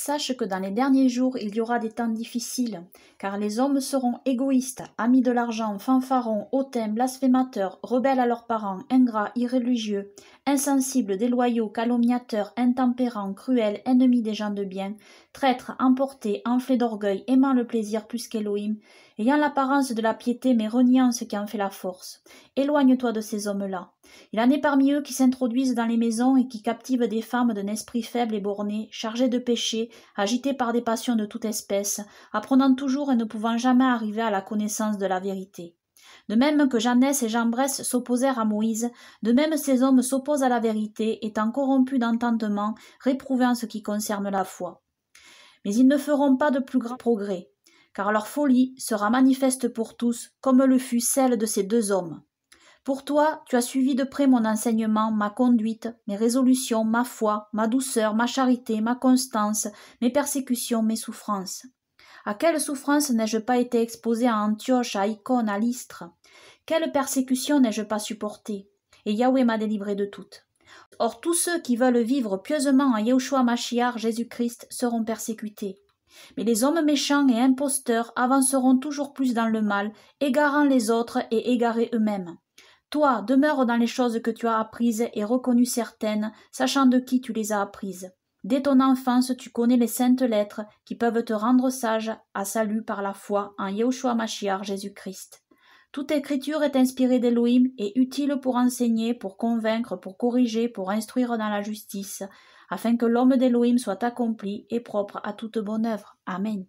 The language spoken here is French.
Sache que dans les derniers jours, il y aura des temps difficiles, car les hommes seront égoïstes, amis de l'argent, fanfarons, hautains, blasphémateurs, rebelles à leurs parents, ingrats, irréligieux, insensibles, déloyaux, calomniateurs, intempérants, cruels, ennemis des gens de bien, traîtres, emportés, enflés d'orgueil, aimant le plaisir plus qu'Elohim, ayant l'apparence de la piété mais reniant ce qui en fait la force. Éloigne-toi de ces hommes-là. Il en est parmi eux qui s'introduisent dans les maisons et qui captivent des femmes d'un esprit faible et borné, chargées de péchés, agitées par des passions de toute espèce, apprenant toujours et ne pouvant jamais arriver à la connaissance de la vérité. De même que Jeannès et bresse s'opposèrent à Moïse, de même ces hommes s'opposent à la vérité, étant corrompus d'entendement, en ce qui concerne la foi. Mais ils ne feront pas de plus grands progrès, car leur folie sera manifeste pour tous, comme le fut celle de ces deux hommes. Pour toi, tu as suivi de près mon enseignement, ma conduite, mes résolutions, ma foi, ma douceur, ma charité, ma constance, mes persécutions, mes souffrances. À quelles souffrances n'ai-je pas été exposé à Antioche, à Icône, à Lystre Quelles persécutions n'ai-je pas supportées Et Yahweh m'a délivré de toutes. Or tous ceux qui veulent vivre pieusement en Yahushua Machiar Jésus-Christ seront persécutés. Mais les hommes méchants et imposteurs avanceront toujours plus dans le mal, égarant les autres et égarés eux-mêmes. Toi, demeure dans les choses que tu as apprises et reconnues certaines, sachant de qui tu les as apprises. Dès ton enfance, tu connais les saintes lettres qui peuvent te rendre sage à salut par la foi en Yahushua Mashiach Jésus-Christ. Toute écriture est inspirée d'Élohim et utile pour enseigner, pour convaincre, pour corriger, pour instruire dans la justice, afin que l'homme d'Élohim soit accompli et propre à toute bonne œuvre. Amen.